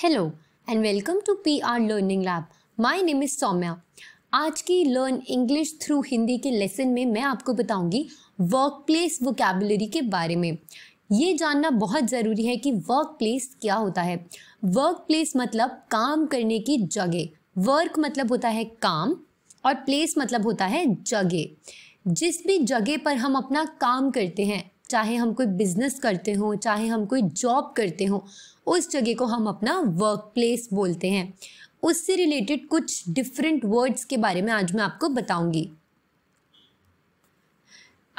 hello and welcome to P R learning lab my name is Saumya आज की learn English through Hindi के lesson में मैं आपको बताऊंगी वर्क प्लेस वोकेबलरी के बारे में ये जानना बहुत ज़रूरी है कि वर्क प्लेस क्या होता है वर्क प्लेस मतलब काम करने की जगह वर्क मतलब होता है काम और प्लेस मतलब होता है जगह जिस भी जगह पर हम अपना काम करते हैं चाहे हम कोई बिजनेस करते हों चाहे हम कोई जॉब करते हों उस जगह को हम अपना वर्क प्लेस बोलते हैं उससे रिलेटेड कुछ डिफरेंट वर्ड्स के बारे में आज मैं आपको बताऊंगी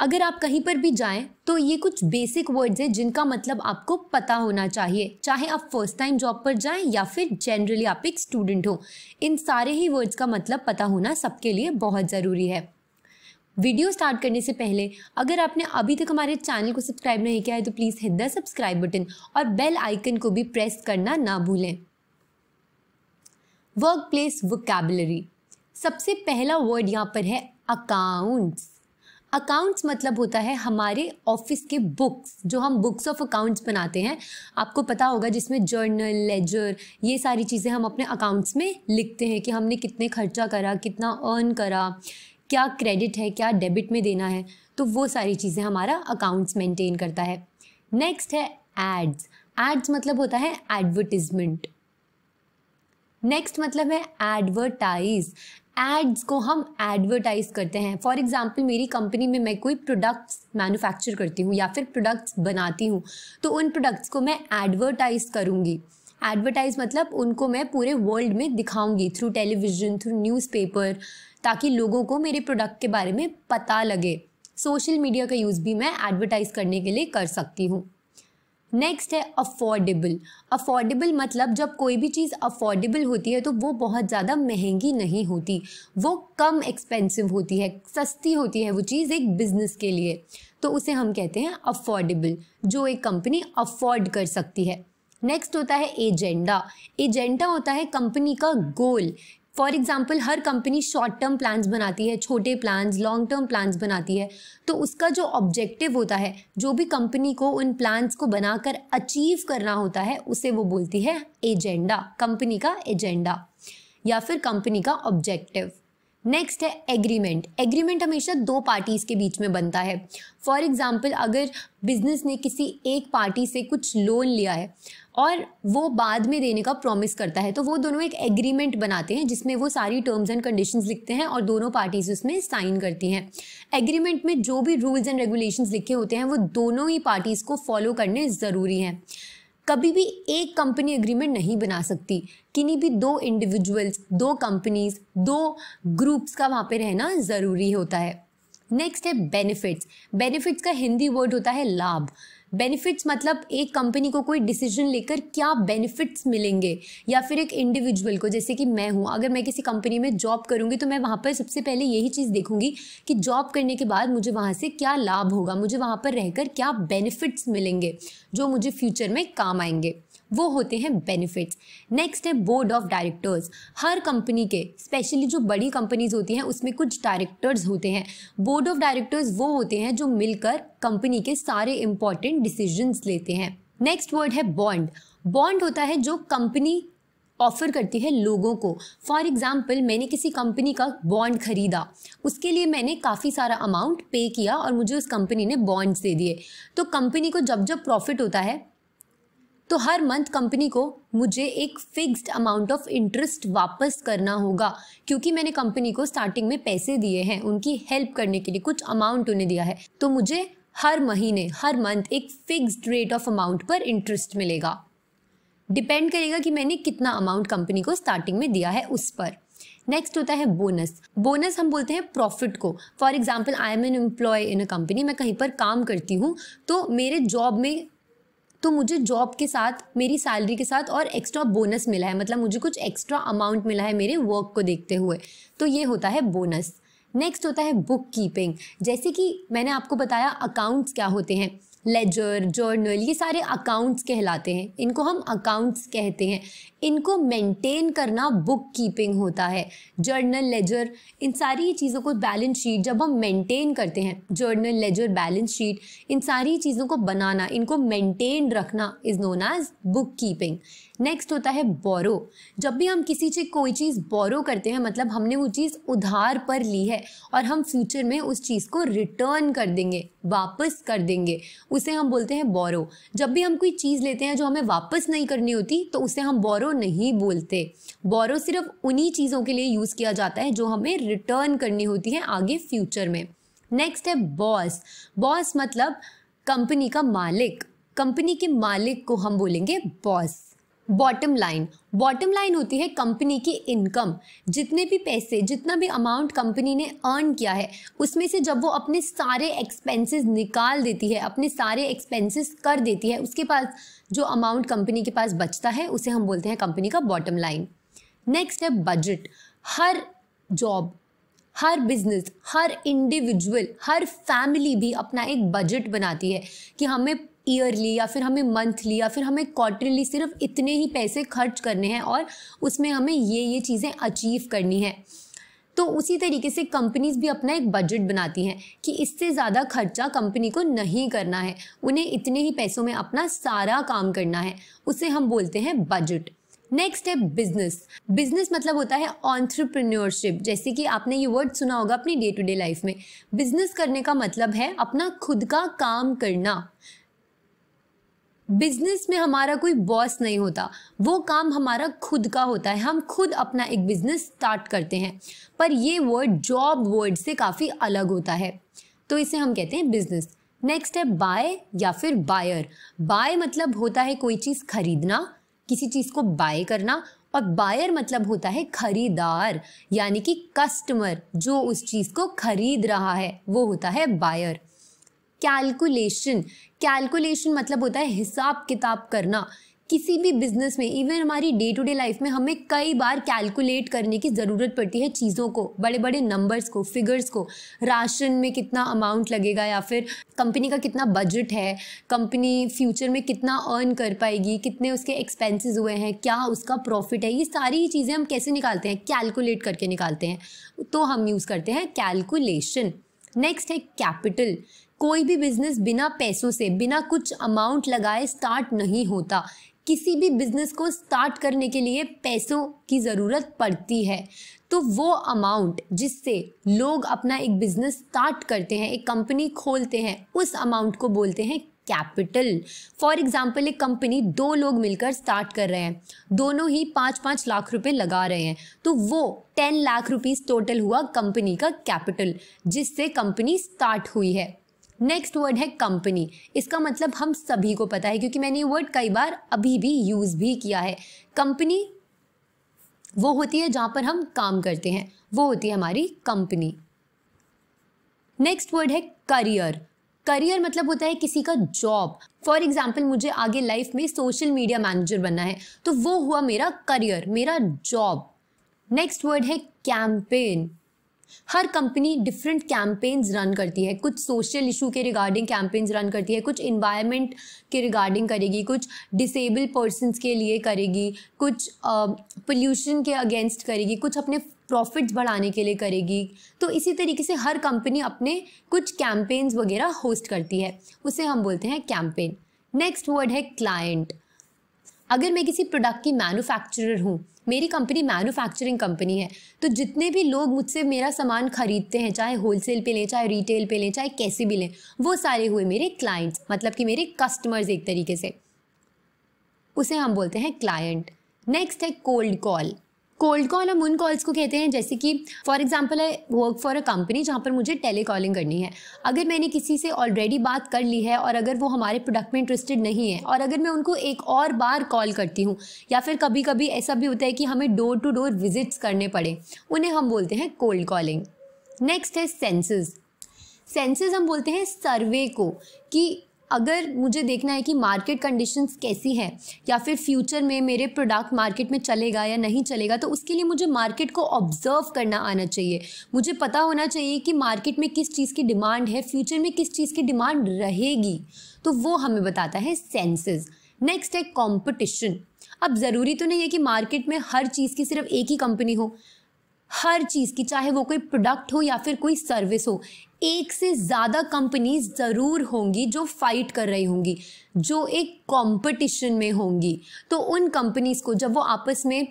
अगर आप कहीं पर भी जाएं तो ये कुछ बेसिक वर्ड्स हैं जिनका मतलब आपको पता होना चाहिए चाहे आप फर्स्ट टाइम जॉब पर जाएं या फिर जनरली आप एक स्टूडेंट हो इन सारे ही वर्ड्स का मतलब पता होना सबके लिए बहुत ज़रूरी है वीडियो स्टार्ट करने से पहले अगर आपने अभी तक हमारे चैनल को सब्सक्राइब नहीं किया है तो please hit the subscribe button और बेल आइकन को भी प्रेस करना ना भूलें वर्क प्लेस वोकेबलरी सबसे पहला वर्ड यहाँ पर है अकाउंट्स अकाउंट्स मतलब होता है हमारे ऑफिस के बुक्स जो हम बुक्स ऑफ अकाउंट्स बनाते हैं आपको पता होगा जिसमें जर्नल लेजर ये सारी चीज़ें हम अपने अकाउंट्स में लिखते हैं कि हमने कितने खर्चा करा कितना अर्न करा क्या क्रेडिट है क्या डेबिट में देना है तो वो सारी चीज़ें हमारा अकाउंट्स मेंटेन करता है नेक्स्ट है एड्स एड्स मतलब होता है एडवर्टिजमेंट नेक्स्ट मतलब है एडवर्टाइज एड्स को हम एडवर्टाइज करते हैं फॉर एग्जाम्पल मेरी कंपनी में मैं कोई प्रोडक्ट्स मैन्युफैक्चर करती हूँ या फिर प्रोडक्ट्स बनाती हूँ तो उन प्रोडक्ट्स को मैं एडवर्टाइज करूँगी एडवर्टाइज मतलब उनको मैं पूरे वर्ल्ड में दिखाऊंगी थ्रू टेलीविज़न थ्रू न्यूज़पेपर ताकि लोगों को मेरे प्रोडक्ट के बारे में पता लगे सोशल मीडिया का यूज़ भी मैं एडवर्टाइज़ करने के लिए कर सकती हूँ नेक्स्ट है अफोर्डेबल अफोर्डेबल मतलब जब कोई भी चीज़ अफोर्डेबल होती है तो वो बहुत ज़्यादा महंगी नहीं होती वो कम एक्सपेंसिव होती है सस्ती होती है वो चीज़ एक बिजनेस के लिए तो उसे हम कहते हैं अफोर्डेबल जो एक कंपनी अफोर्ड कर सकती है नेक्स्ट होता है एजेंडा एजेंडा होता है कंपनी का गोल फॉर एग्जाम्पल हर कंपनी शॉर्ट टर्म प्लान्स बनाती है छोटे प्लान्स लॉन्ग टर्म प्लान्स बनाती है तो उसका जो ऑब्जेक्टिव होता है जो भी कंपनी को उन प्लान्स को बनाकर अचीव करना होता है उसे वो बोलती है एजेंडा कंपनी का एजेंडा या फिर कंपनी का ऑब्जेक्टिव नेक्स्ट है एग्रीमेंट एग्रीमेंट हमेशा दो पार्टीज़ के बीच में बनता है फॉर एग्ज़ाम्पल अगर बिजनेस ने किसी एक पार्टी से कुछ लोन लिया है और वो बाद में देने का प्रॉमिस करता है तो वो दोनों एक एग्रीमेंट बनाते हैं जिसमें वो सारी टर्म्स एंड कंडीशंस लिखते हैं और दोनों पार्टीज उसमें साइन करती हैं एग्रीमेंट में जो भी रूल्स एंड रेगुलेशंस लिखे होते हैं वो दोनों ही पार्टीज़ को फॉलो करने ज़रूरी हैं कभी भी एक कंपनी एग्रीमेंट नहीं बना सकती किन्हीं भी दो इंडिविजुअल्स दो कंपनीज दो ग्रुप्स का वहाँ पे रहना ज़रूरी होता है नेक्स्ट है बेनिफिट्स बेनिफिट्स का हिंदी वर्ड होता है लाभ बेनिफिट्स मतलब एक कंपनी को कोई डिसीजन लेकर क्या बेनिफिट्स मिलेंगे या फिर एक इंडिविजुअल को जैसे कि मैं हूँ अगर मैं किसी कंपनी में जॉब करूँगी तो मैं वहाँ पर सबसे पहले यही चीज़ देखूँगी कि जॉब करने के बाद मुझे वहाँ से क्या लाभ होगा मुझे वहाँ पर रहकर क्या बेनिफिट्स मिलेंगे जो मुझे फ्यूचर में काम आएंगे वो होते हैं बेनिफिट्स नेक्स्ट है बोर्ड ऑफ डायरेक्टर्स हर कंपनी के स्पेशली जो बड़ी कंपनीज होती हैं उसमें कुछ डायरेक्टर्स होते हैं बोर्ड ऑफ डायरेक्टर्स वो होते हैं जो मिलकर कंपनी के सारे इंपॉर्टेंट डिसीजंस लेते हैं नेक्स्ट वर्ड है बॉन्ड बॉन्ड होता है जो कंपनी ऑफर करती है लोगों को फॉर एग्ज़ाम्पल मैंने किसी कंपनी का बॉन्ड ख़रीदा उसके लिए मैंने काफ़ी सारा अमाउंट पे किया और मुझे उस कंपनी ने बॉन्ड्स दे दिए तो कंपनी को जब जब प्रॉफिट होता है तो हर मंथ कंपनी को मुझे एक फिक्स्ड अमाउंट ऑफ इंटरेस्ट वापस करना होगा क्योंकि मैंने कंपनी को स्टार्टिंग में पैसे दिए हैं उनकी हेल्प करने के लिए कुछ अमाउंट उन्हें दिया है तो मुझे हर महीने हर मंथ एक फिक्स्ड रेट ऑफ अमाउंट पर इंटरेस्ट मिलेगा डिपेंड करेगा कि मैंने कितना अमाउंट कंपनी को स्टार्टिंग में दिया है उस पर नेक्स्ट होता है बोनस बोनस हम बोलते हैं प्रॉफिट को for example I am an employ in a company मैं कहीं पर काम करती हूँ तो मेरे जॉब में तो मुझे जॉब के साथ मेरी सैलरी के साथ और एक्स्ट्रा बोनस मिला है मतलब मुझे कुछ एक्स्ट्रा अमाउंट मिला है मेरे वर्क को देखते हुए तो ये होता है बोनस नेक्स्ट होता है बुक कीपिंग जैसे कि मैंने आपको बताया अकाउंट्स क्या होते हैं लेजर जर्नल ये सारे अकाउंट्स कहलाते हैं इनको हम अकाउंट्स कहते हैं इनको मेंटेन करना बुक कीपिंग होता है जर्नल लेजर इन सारी चीज़ों को बैलेंस शीट जब हम मेंटेन करते हैं जर्नल लेजर बैलेंस शीट इन सारी चीज़ों को बनाना इनको मेंटेन रखना is known as book keeping next होता है बोरो जब भी हम किसी से कोई चीज़ बोरो करते हैं मतलब हमने वो चीज़ उधार पर ली है और हम फ्यूचर में उस चीज़ को रिटर्न कर देंगे वापस कर देंगे उसे हम बोलते हैं बोरो जब भी हम कोई चीज़ लेते हैं जो हमें वापस नहीं करनी होती तो उसे हम बोरो नहीं बोलते बोरो सिर्फ उन्हीं चीज़ों के लिए यूज़ किया जाता है जो हमें रिटर्न करनी होती है आगे फ्यूचर में नेक्स्ट है बॉस बॉस मतलब कंपनी का मालिक कंपनी के मालिक को हम बोलेंगे boss bottom line bottom line होती है कंपनी की इनकम जितने भी पैसे जितना भी अमाउंट कंपनी ने अर्न किया है उसमें से जब वो अपने सारे एक्सपेंसेस निकाल देती है अपने सारे एक्सपेंसेस कर देती है उसके पास जो अमाउंट कंपनी के पास बचता है उसे हम बोलते हैं कंपनी का बॉटम लाइन नेक्स्ट है बजट हर जॉब हर बिजनेस हर इंडिविजुअल हर फैमिली भी अपना एक बजट बनाती है कि हमें ईयरली या फिर हमें मंथली या फिर हमें क्वार्टरली सिर्फ इतने ही पैसे खर्च करने हैं और उसमें हमें ये ये चीज़ें अचीव करनी है तो उसी तरीके से कंपनीज भी अपना एक बजट बनाती हैं कि इससे ज़्यादा खर्चा कंपनी को नहीं करना है उन्हें इतने ही पैसों में अपना सारा काम करना है उसे हम बोलते हैं बजट नेक्स्ट है बिजनेस बिजनेस मतलब होता है ऑन्ट्रप्रन्योरशिप जैसे कि आपने ये वर्ड सुना होगा अपनी डे टू डे लाइफ में बिजनेस करने का मतलब है अपना खुद का काम करना बिजनेस में हमारा कोई बॉस नहीं होता वो काम हमारा खुद का होता है हम खुद अपना एक बिजनेस स्टार्ट करते हैं पर ये वर्ड जॉब वर्ड से काफ़ी अलग होता है तो इसे हम कहते हैं बिजनेस नेक्स्ट है बाय या फिर बायर बाय मतलब होता है कोई चीज़ खरीदना किसी चीज़ को बाय करना और बायर मतलब होता है खरीदार यानी कि कस्टमर जो उस चीज़ को खरीद रहा है वो होता है बायर कैलकुलेशन कैलकुलेशन मतलब होता है हिसाब किताब करना किसी भी बिजनेस में इवन हमारी डे टू डे लाइफ में हमें कई बार कैलकुलेट करने की ज़रूरत पड़ती है चीज़ों को बड़े बड़े नंबर्स को फिगर्स को राशन में कितना अमाउंट लगेगा या फिर कंपनी का कितना बजट है कंपनी फ्यूचर में कितना अर्न कर पाएगी कितने उसके एक्सपेंसेस हुए हैं क्या उसका प्रॉफिट है ये सारी चीज़ें हम कैसे निकालते हैं कैलकुलेट करके निकालते हैं तो हम यूज़ करते हैं कैलकुलेशन नेक्स्ट है कैपिटल कोई भी बिजनेस बिना पैसों से बिना कुछ अमाउंट लगाए स्टार्ट नहीं होता किसी भी बिजनेस को स्टार्ट करने के लिए पैसों की ज़रूरत पड़ती है तो वो अमाउंट जिससे लोग अपना एक बिजनेस स्टार्ट करते हैं एक कंपनी खोलते हैं उस अमाउंट को बोलते हैं कैपिटल फॉर एग्जाम्पल एक कंपनी दो लोग मिलकर स्टार्ट कर रहे हैं दोनों ही पाँच पाँच लाख रुपए लगा रहे हैं तो वो टेन लाख रुपीज़ टोटल हुआ कंपनी का कैपिटल जिससे कंपनी स्टार्ट हुई है नेक्स्ट वर्ड है कंपनी इसका मतलब हम सभी को पता है क्योंकि मैंने ये वर्ड कई बार अभी भी यूज़ भी किया है कंपनी वो होती है जहां पर हम काम करते हैं वो होती है हमारी कंपनी नेक्स्ट वर्ड है करियर करियर मतलब होता है किसी का जॉब फॉर एग्जाम्पल मुझे आगे लाइफ में सोशल मीडिया मैनेजर बनना है तो वो हुआ मेरा करियर मेरा जॉब नेक्स्ट वर्ड है कैंपेन हर कंपनी डिफरेंट कैंपेन्स रन करती है कुछ सोशल इशू के रिगार्डिंग कैंपेन्स रन करती है कुछ इन्वायरमेंट के रिगार्डिंग करेगी कुछ डिसेबल पर्सनस के लिए करेगी कुछ पोल्यूशन uh, के अगेंस्ट करेगी कुछ अपने प्रॉफिट्स बढ़ाने के लिए करेगी तो इसी तरीके से हर कंपनी अपने कुछ कैंपेन्स वगैरह होस्ट करती है उसे हम बोलते हैं कैंपेन नेक्स्ट वर्ड है क्लाइंट अगर मैं किसी प्रोडक्ट की मैन्युफैक्चरर हूँ मेरी कंपनी मैन्युफैक्चरिंग कंपनी है तो जितने भी लोग मुझसे मेरा सामान खरीदते हैं चाहे होलसेल पे लें चाहे रिटेल पे लें चाहे कैसे भी लें वो सारे हुए मेरे क्लाइंट्स मतलब कि मेरे कस्टमर्स एक तरीके से उसे हम बोलते हैं क्लाइंट नेक्स्ट है कोल्ड कॉल कोल्ड कॉल और मून कॉल्स को कहते हैं जैसे कि for example I work for a company जहाँ पर मुझे टेली कॉलिंग करनी है अगर मैंने किसी से ऑलरेडी बात कर ली है और अगर वो हमारे प्रोडक्ट में इंटरेस्टेड नहीं है और अगर मैं उनको एक और बार कॉल करती हूँ या फिर कभी कभी ऐसा भी होता है कि हमें डोर टू डोर विजिट्स करने पड़े उन्हें हम बोलते हैं कोल्ड कॉलिंग नेक्स्ट है सेंसेस सेंसेस हम बोलते हैं सर्वे को कि अगर मुझे देखना है कि मार्केट कंडीशंस कैसी है या फिर फ्यूचर में मेरे प्रोडक्ट मार्केट में चलेगा या नहीं चलेगा तो उसके लिए मुझे मार्केट को ऑब्जर्व करना आना चाहिए मुझे पता होना चाहिए कि मार्केट में किस चीज़ की डिमांड है फ्यूचर में किस चीज़ की डिमांड रहेगी तो वो हमें बताता है सेंसेस नेक्स्ट है कॉम्पिटिशन अब ज़रूरी तो नहीं है कि मार्केट में हर चीज़ की सिर्फ एक ही कंपनी हो हर चीज़ की चाहे वो कोई प्रोडक्ट हो या फिर कोई सर्विस हो एक से ज़्यादा कंपनीज ज़रूर होंगी जो फाइट कर रही होंगी जो एक कंपटीशन में होंगी तो उन कंपनीज़ को जब वो आपस में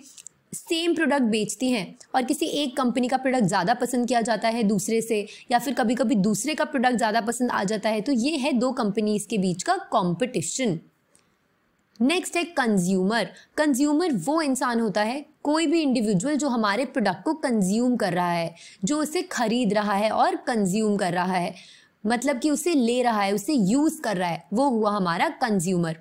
सेम प्रोडक्ट बेचती हैं और किसी एक कंपनी का प्रोडक्ट ज़्यादा पसंद किया जाता है दूसरे से या फिर कभी कभी दूसरे का प्रोडक्ट ज़्यादा पसंद आ जाता है तो ये है दो कंपनीज़ के बीच का कॉम्पिटिशन नेक्स्ट है कंज्यूमर कंज्यूमर वो इंसान होता है कोई भी इंडिविजुअल जो हमारे प्रोडक्ट को कंज्यूम कर रहा है जो उसे खरीद रहा है और कंज्यूम कर रहा है मतलब कि उसे ले रहा है उसे यूज़ कर रहा है वो हुआ हमारा कंज्यूमर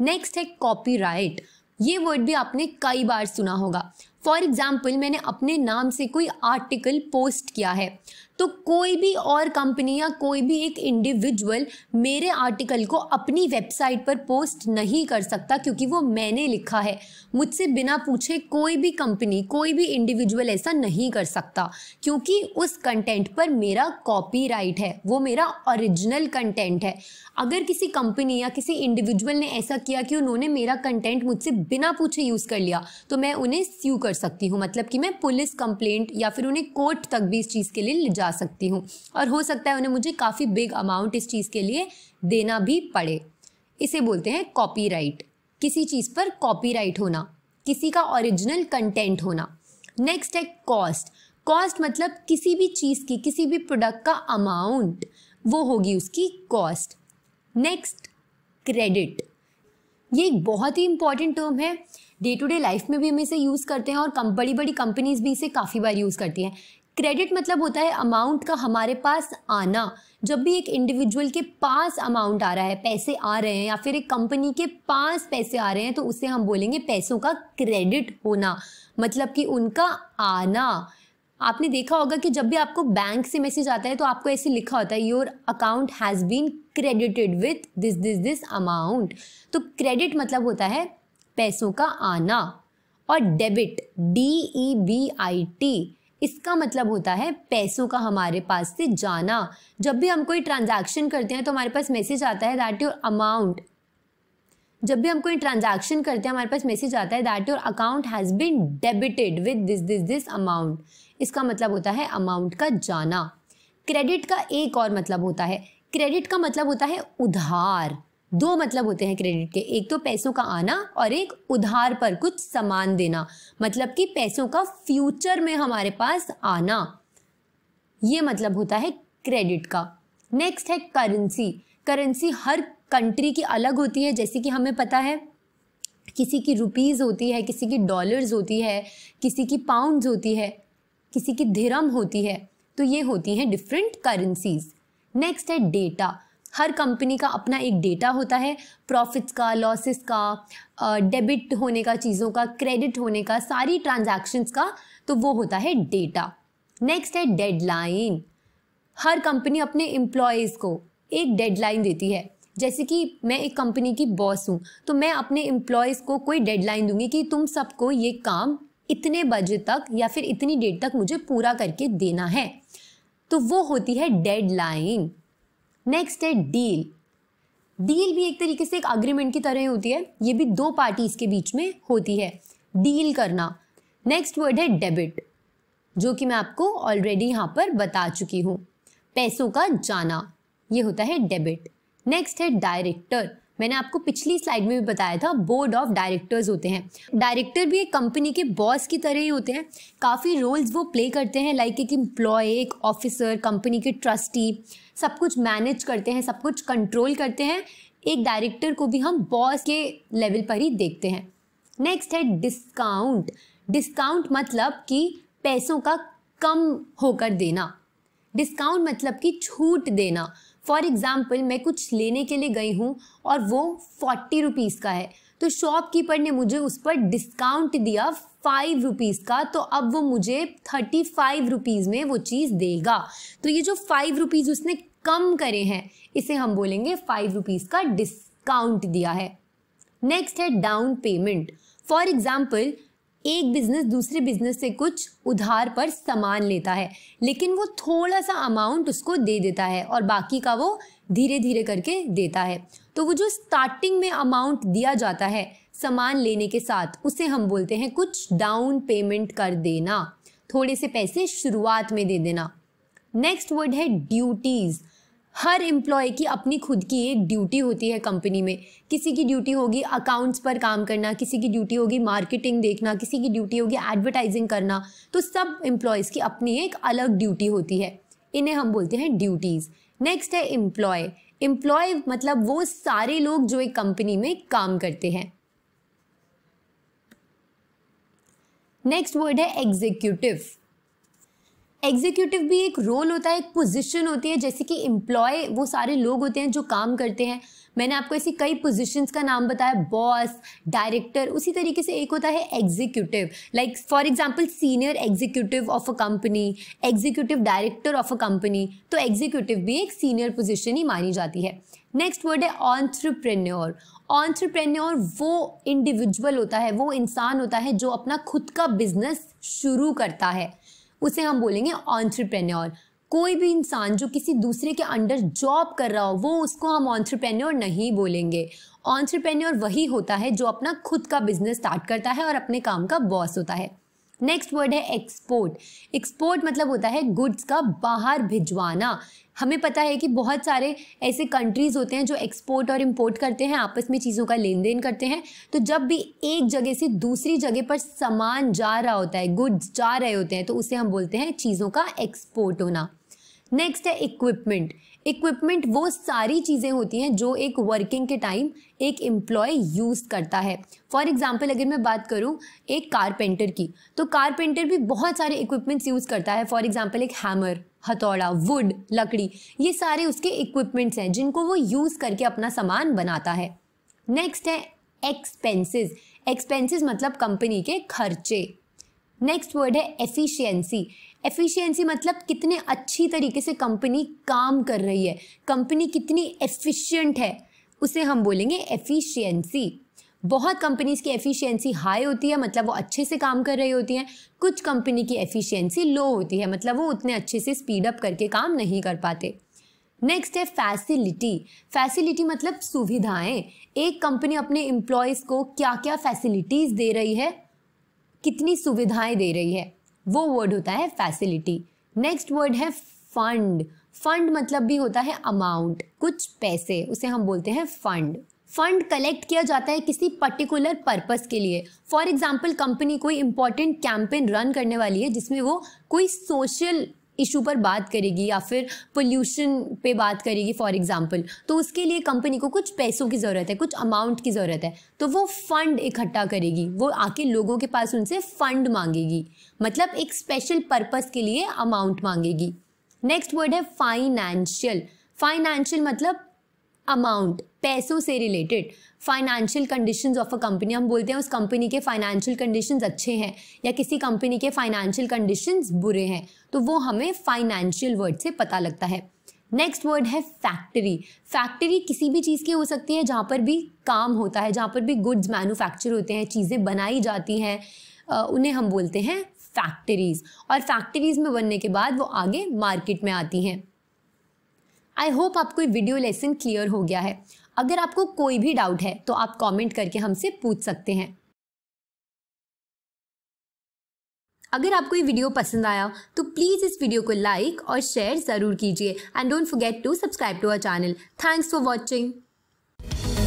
नेक्स्ट है कॉपीराइट ये वर्ड भी आपने कई बार सुना होगा फॉर एग्ज़ाम्पल मैंने अपने नाम से कोई आर्टिकल पोस्ट किया है तो कोई भी और कंपनी या कोई भी एक इंडिविजुअल मेरे आर्टिकल को अपनी वेबसाइट पर पोस्ट नहीं कर सकता क्योंकि वो मैंने लिखा है मुझसे बिना पूछे कोई भी कंपनी कोई भी इंडिविजुअल ऐसा नहीं कर सकता क्योंकि उस कंटेंट पर मेरा कॉपीराइट है वो मेरा ओरिजिनल कंटेंट है अगर किसी कंपनी या किसी इंडिविजुअल ने ऐसा किया कि उन्होंने मेरा कंटेंट मुझसे बिना पूछे यूज़ कर लिया तो मैं उन्हें स्यू कर कर सकती हूँ मतलब कि मैं पुलिस कंप्लेंट या फिर उन्हें कोर्ट तक भी इस चीज़ के लिए ले जा सकती हूँ और हो सकता है उन्हें मुझे काफ़ी बिग अमाउंट इस चीज़ के लिए देना भी पड़े इसे बोलते हैं कॉपी किसी चीज़ पर कॉपी होना किसी का ओरिजिनल कंटेंट होना नेक्स्ट है कॉस्ट कॉस्ट मतलब किसी भी चीज़ की किसी भी प्रोडक्ट का अमाउंट वो होगी उसकी कॉस्ट नेक्स्ट क्रेडिट ये एक बहुत ही इंपॉर्टेंट टर्म है डे टू डे लाइफ में भी हम इसे यूज़ करते हैं और कम बड़ी बड़ी कंपनीज़ भी इसे काफ़ी बार यूज़ करती हैं क्रेडिट मतलब होता है अमाउंट का हमारे पास आना जब भी एक इंडिविजुअल के पास अमाउंट आ रहा है पैसे आ रहे हैं या फिर एक कंपनी के पास पैसे आ रहे हैं तो उसे हम बोलेंगे पैसों का क्रेडिट होना मतलब कि उनका आना आपने देखा होगा कि जब भी आपको बैंक से मैसेज आता है तो आपको ऐसे लिखा होता है your account has been credited with this this this amount तो क्रेडिट मतलब होता है पैसों का आना और debit D E B I T इसका मतलब होता है पैसों का हमारे पास से जाना जब भी हम कोई ट्रांजैक्शन करते हैं तो हमारे पास मैसेज आता है दैट योर अमाउंट जब भी हम कोई ट्रांजैक्शन करते हैं हमारे पास मैसेज आता है that your account has been debited with this this this amount इसका मतलब होता है अमाउंट का जाना क्रेडिट का एक और मतलब होता है क्रेडिट का मतलब होता है उधार दो मतलब होते हैं क्रेडिट के एक तो पैसों का आना और एक उधार पर कुछ सामान देना मतलब कि पैसों का फ्यूचर में हमारे पास आना ये मतलब होता है क्रेडिट का नेक्स्ट है करेंसी करेंसी हर कंट्री की अलग होती है जैसे कि हमें पता है किसी की रुपीज़ होती है किसी की डॉलर्स होती है किसी की पाउंड्स होती है किसी की धिरम होती है तो ये होती हैं डिफरेंट करेंसीज नेक्स्ट है डेटा हर कंपनी का अपना एक डेटा होता है प्रॉफिट्स का लॉसेस का डेबिट होने का चीज़ों का क्रेडिट होने का सारी ट्रांजैक्शंस का तो वो होता है डेटा नेक्स्ट है डेडलाइन हर कंपनी अपने एम्प्लॉयज़ को एक डेडलाइन देती है जैसे कि मैं एक कंपनी की बॉस हूँ तो मैं अपने एम्प्लॉयज़ को कोई डेडलाइन दूंगी कि तुम सबको ये काम इतने बजे तक या फिर इतनी डेट तक मुझे पूरा करके देना है तो वो होती है डेडलाइन नेक्स्ट है डील डील भी एक तरीके से एक अग्रीमेंट की तरह होती है ये भी दो पार्टीज के बीच में होती है डील करना नेक्स्ट वर्ड है डेबिट जो कि मैं आपको ऑलरेडी यहाँ पर बता चुकी हूँ पैसों का जाना ये होता है डेबिट नेक्स्ट है डायरेक्टर मैंने आपको पिछली स्लाइड में भी बताया था बोर्ड ऑफ डायरेक्टर्स होते हैं डायरेक्टर भी एक कंपनी के बॉस की तरह ही होते हैं काफ़ी रोल्स वो प्ले करते हैं लाइक एक एम्प्लॉय एक ऑफिसर कंपनी के ट्रस्टी सब कुछ मैनेज करते हैं सब कुछ कंट्रोल करते हैं एक डायरेक्टर को भी हम बॉस के लेवल पर ही देखते हैं नेक्स्ट है डिस्काउंट डिस्काउंट मतलब कि पैसों का कम होकर देना डिस्काउंट मतलब कि छूट देना फॉर एग्ज़ाम्पल मैं कुछ लेने के लिए गई हूँ और वो फोर्टी रुपीज़ का है तो शॉपकीपर ने मुझे उस पर डिस्काउंट दिया फाइव रुपीज़ का तो अब वो मुझे थर्टी फाइव रुपीज़ में वो चीज़ देगा तो ये जो फाइव रुपीज़ उसने कम करे हैं इसे हम बोलेंगे फाइव रुपीज़ का डिस्काउंट दिया है नेक्स्ट है डाउन पेमेंट फॉर एग्जाम्पल एक बिजनेस दूसरे बिजनेस से कुछ उधार पर सामान लेता है लेकिन वो थोड़ा सा अमाउंट उसको दे देता है और बाकी का वो धीरे धीरे करके देता है तो वो जो स्टार्टिंग में अमाउंट दिया जाता है सामान लेने के साथ उसे हम बोलते हैं कुछ डाउन पेमेंट कर देना थोड़े से पैसे शुरुआत में दे देना नेक्स्ट वर्ड है ड्यूटीज़ हर एम्प्लॉय की अपनी खुद की एक ड्यूटी होती है कंपनी में किसी की ड्यूटी होगी अकाउंट्स पर काम करना किसी की ड्यूटी होगी मार्केटिंग देखना किसी की ड्यूटी होगी एडवर्टाइजिंग करना तो सब एम्प्लॉयज़ की अपनी एक अलग ड्यूटी होती है इन्हें हम बोलते हैं ड्यूटीज़ नेक्स्ट है एम्प्लॉय एम्प्लॉय मतलब वो सारे लोग जो एक कंपनी में काम करते हैं नेक्स्ट वर्ड है एग्जीक्यूटिव एग्जीक्यूटिव भी एक रोल होता है एक पोजीशन होती है जैसे कि एम्प्लॉय वो सारे लोग होते हैं जो काम करते हैं मैंने आपको ऐसी कई पोजीशंस का नाम बताया बॉस डायरेक्टर उसी तरीके से एक होता है executive like for example senior executive of a company executive director of a company तो एग्जीक्यूटिव भी एक सीनियर पोजिशन ही मानी जाती है नेक्स्ट वर्ड है ऑन्ट्रप्रेन्योर ऑन्ट्रप्रेन्योर वो इंडिविजुअल होता है वो इंसान होता है जो अपना खुद का बिजनेस शुरू करता है उसे हम बोलेंगे ऑन्ट्रप्रेन्योर कोई भी इंसान जो किसी दूसरे के अंडर जॉब कर रहा हो वो उसको हम ऑन्ट्रप्रेन्योर नहीं बोलेंगे ऑन्ट्रप्रेन्योर वही होता है जो अपना खुद का बिजनेस स्टार्ट करता है और अपने काम का बॉस होता है नेक्स्ट वर्ड है एक्सपोर्ट एक्सपोर्ट मतलब होता है गुड्स का बाहर भिजवाना हमें पता है कि बहुत सारे ऐसे कंट्रीज़ होते हैं जो एक्सपोर्ट और इम्पोर्ट करते हैं आपस में चीज़ों का लेन देन करते हैं तो जब भी एक जगह से दूसरी जगह पर सामान जा रहा होता है गुड्स जा रहे होते हैं तो उसे हम बोलते हैं चीज़ों का एक्सपोर्ट होना नेक्स्ट है इक्विपमेंट इक्विपमेंट वो सारी चीज़ें होती हैं जो एक वर्किंग के टाइम एक एम्प्लॉय यूज़ करता है फॉर एग्जाम्पल अगर मैं बात करूँ एक कारपेंटर की तो कारपेंटर भी बहुत सारे इक्विपमेंट्स यूज़ करता है फॉर एग्जाम्पल एक हैमर हथौड़ा वुड लकड़ी ये सारे उसके इक्विपमेंट्स हैं जिनको वो यूज़ करके अपना सामान बनाता है नेक्स्ट है एक्सपेंसेस एक्सपेंसेस मतलब कंपनी के खर्चे नेक्स्ट वर्ड है एफिशिएंसी एफिशिएंसी मतलब कितने अच्छी तरीके से कंपनी काम कर रही है कंपनी कितनी एफिशिएंट है उसे हम बोलेंगे एफिशिएंसी बहुत कंपनीज़ की एफिशिएंसी हाई होती है मतलब वो अच्छे से काम कर रही होती हैं कुछ कंपनी की एफिशिएंसी लो होती है मतलब वो उतने अच्छे से स्पीड अप करके काम नहीं कर पाते नेक्स्ट है फैसिलिटी फैसिलिटी मतलब सुविधाएं एक कंपनी अपने एम्प्लॉयज़ को क्या क्या फैसिलिटीज़ दे रही है कितनी सुविधाएं दे रही है वो वर्ड होता है फैसिलिटी नेक्स्ट वर्ड है फंड फंड मतलब भी होता है अमाउंट कुछ पैसे उसे हम बोलते हैं फंड फंड कलेक्ट किया जाता है किसी पर्टिकुलर पर्पस के लिए फॉर एग्जाम्पल कंपनी कोई इंपॉर्टेंट कैंपेन रन करने वाली है जिसमें वो कोई सोशल इशू पर बात करेगी या फिर पोल्यूशन पे बात करेगी फॉर एग्ज़ाम्पल तो उसके लिए कंपनी को कुछ पैसों की ज़रूरत है कुछ अमाउंट की ज़रूरत है तो वो फ़ंड इकट्ठा करेगी वो आके लोगों के पास उनसे फ़ंड मांगेगी मतलब एक स्पेशल पर्पज़ के लिए अमाउंट मांगेगी नेक्स्ट वर्ड है फाइनेंशियल फाइनेंशियल मतलब अमाउंट पैसों से related financial conditions of a company हम बोलते हैं उस कंपनी के फाइनेंशियल कंडीशंस अच्छे हैं या किसी कंपनी के फाइनेंशियल कंडीशंस बुरे हैं तो वो हमें फाइनेंशियल वर्ड से पता लगता है नेक्स्ट वर्ड है फैक्ट्री फैक्ट्री किसी भी चीज़ की हो सकती है जहाँ पर भी काम होता है जहाँ पर भी गुड्स मैन्युफैक्चर होते हैं चीज़ें बनाई जाती हैं उन्हें हम बोलते हैं फैक्ट्रीज़ और फैक्ट्रीज़ में बनने के बाद वो आगे मार्केट में आती हैं आई होप आपको वीडियो लेसन क्लियर हो गया है अगर आपको कोई भी डाउट है तो आप कमेंट करके हमसे पूछ सकते हैं अगर आपको ये वीडियो पसंद आया तो प्लीज़ इस वीडियो को लाइक और शेयर ज़रूर कीजिए and don't forget to subscribe to our channel thanks for watching